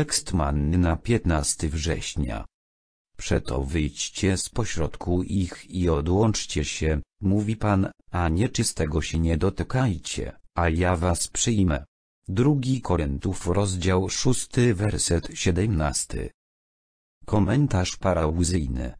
Tekst manny na 15 września. Przeto wyjdźcie z pośrodku ich i odłączcie się, mówi Pan, a nieczystego się nie dotykajcie, a ja was przyjmę. Drugi Koryntów rozdział 6 werset 17. Komentarz parałzyjny.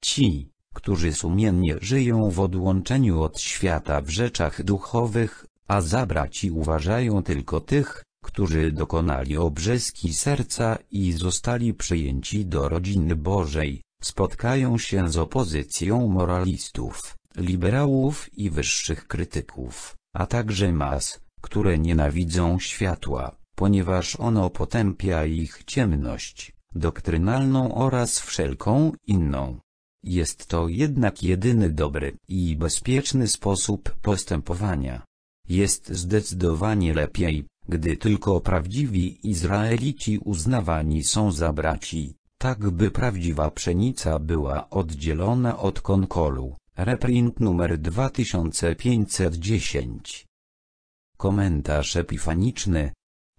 Ci, którzy sumiennie żyją w odłączeniu od świata w rzeczach duchowych, a za braci uważają tylko tych, którzy dokonali obrzeski serca i zostali przyjęci do rodziny Bożej, spotkają się z opozycją moralistów, liberałów i wyższych krytyków, a także mas, które nienawidzą światła, ponieważ ono potępia ich ciemność, doktrynalną oraz wszelką inną. Jest to jednak jedyny dobry i bezpieczny sposób postępowania. Jest zdecydowanie lepiej, gdy tylko prawdziwi Izraelici uznawani są za braci, tak by prawdziwa pszenica była oddzielona od konkolu. Reprint numer 2510 Komentarz epifaniczny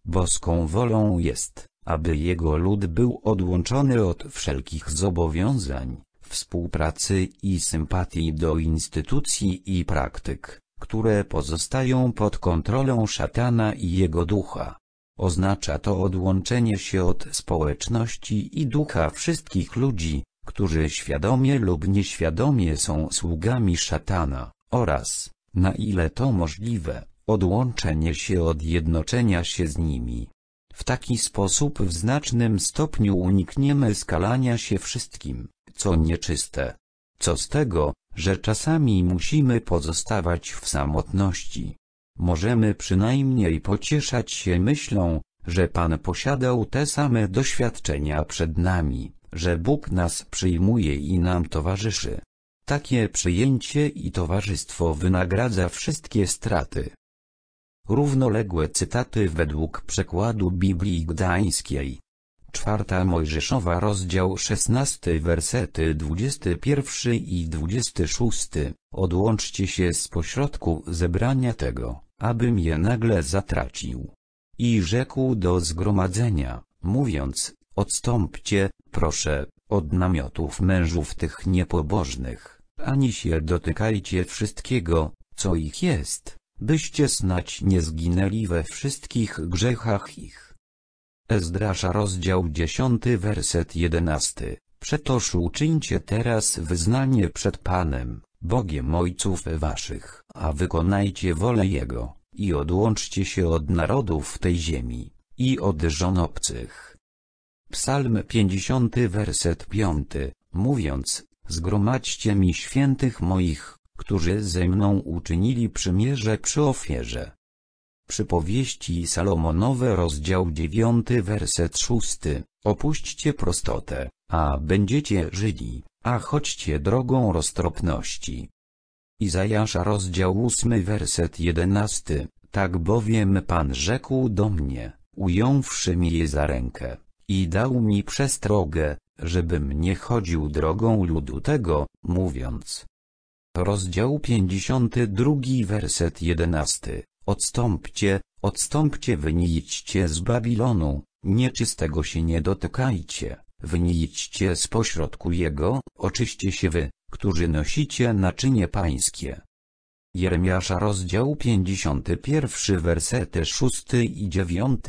Boską wolą jest, aby jego lud był odłączony od wszelkich zobowiązań, współpracy i sympatii do instytucji i praktyk, które pozostają pod kontrolą szatana i jego ducha. Oznacza to odłączenie się od społeczności i ducha wszystkich ludzi, którzy świadomie lub nieświadomie są sługami szatana, oraz, na ile to możliwe, odłączenie się od jednoczenia się z nimi. W taki sposób w znacznym stopniu unikniemy skalania się wszystkim, co nieczyste. Co z tego, że czasami musimy pozostawać w samotności. Możemy przynajmniej pocieszać się myślą, że Pan posiadał te same doświadczenia przed nami, że Bóg nas przyjmuje i nam towarzyszy. Takie przyjęcie i towarzystwo wynagradza wszystkie straty. Równoległe cytaty według przekładu Biblii Gdańskiej Czwarta Mojżeszowa rozdział 16 wersety 21 i 26. Odłączcie się z pośrodku zebrania tego, abym je nagle zatracił. I rzekł do zgromadzenia, mówiąc, odstąpcie, proszę, od namiotów mężów tych niepobożnych, ani się dotykajcie wszystkiego, co ich jest, byście snać nie zginęli we wszystkich grzechach ich. Ezdrasza rozdział 10 werset 11. Przetoż uczyńcie teraz wyznanie przed Panem, Bogiem Ojców Waszych, a wykonajcie wolę Jego, i odłączcie się od narodów tej ziemi, i od żon obcych. Psalm 50 werset 5, mówiąc, zgromadźcie mi świętych moich, którzy ze mną uczynili przymierze przy ofierze Przypowieści Salomonowe rozdział 9 werset 6. Opuśćcie prostotę, a będziecie żyli, a chodźcie drogą roztropności. Izajasza rozdział 8 werset 11. Tak bowiem Pan rzekł do mnie, ująwszy je za rękę, i dał mi przestrogę, żebym nie chodził drogą ludu tego, mówiąc. Rozdział 52 werset 11 odstąpcie, odstąpcie wynijdźcie z Babilonu, nieczystego się nie dotykajcie, wynijdźcie z pośrodku jego, oczyście się wy, którzy nosicie naczynie pańskie. Jeremiasza rozdział 51 wersety 6 i 9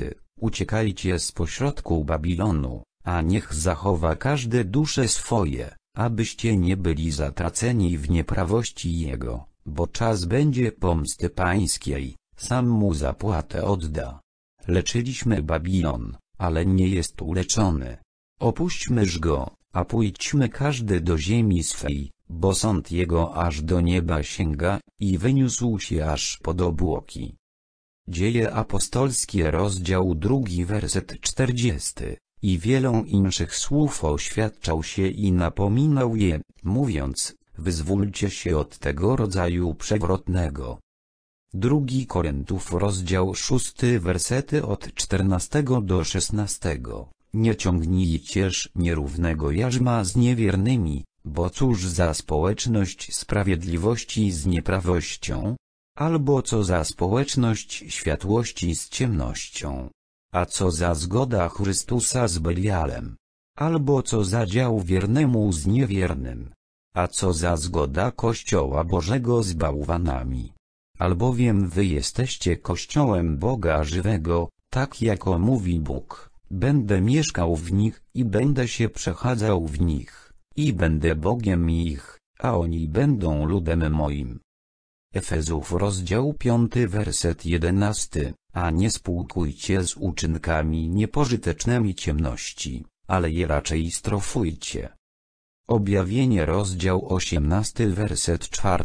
Uciekajcie z pośrodku Babilonu, a niech zachowa każde dusze swoje, abyście nie byli zatraceni w nieprawości jego, bo czas będzie pomsty pańskiej sam mu zapłatę odda. Leczyliśmy Babilon, ale nie jest uleczony. Opuśćmyż go, a pójdźmy każdy do ziemi swej, bo sąd jego aż do nieba sięga, i wyniósł się aż pod obłoki. Dzieje apostolskie rozdział drugi werset czterdziesty, i wielą inszych słów oświadczał się i napominał je, mówiąc, wyzwólcie się od tego rodzaju przewrotnego, Drugi Korintów rozdział 6 wersety od 14 do 16. Nie ciągnijcież nierównego jarzma z niewiernymi, bo cóż za społeczność sprawiedliwości z nieprawością? Albo co za społeczność światłości z ciemnością? A co za zgoda Chrystusa z Belialem? Albo co za dział wiernemu z niewiernym? A co za zgoda Kościoła Bożego z bałwanami? albowiem wy jesteście kościołem Boga żywego, tak jako mówi Bóg, będę mieszkał w nich i będę się przechadzał w nich, i będę Bogiem ich, a oni będą ludem moim. Efezów rozdział 5 werset 11, a nie spółkujcie z uczynkami niepożytecznymi ciemności, ale je raczej strofujcie. Objawienie rozdział 18 werset 4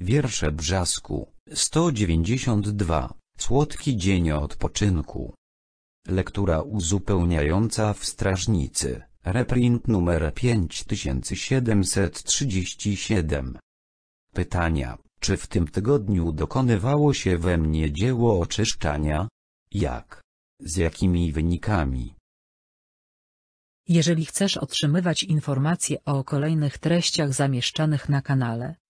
Wiersze Brzasku, 192, Słodki dzień odpoczynku. Lektura uzupełniająca w Strażnicy, reprint numer 5737. Pytania, czy w tym tygodniu dokonywało się we mnie dzieło oczyszczania? Jak? Z jakimi wynikami? Jeżeli chcesz otrzymywać informacje o kolejnych treściach zamieszczanych na kanale,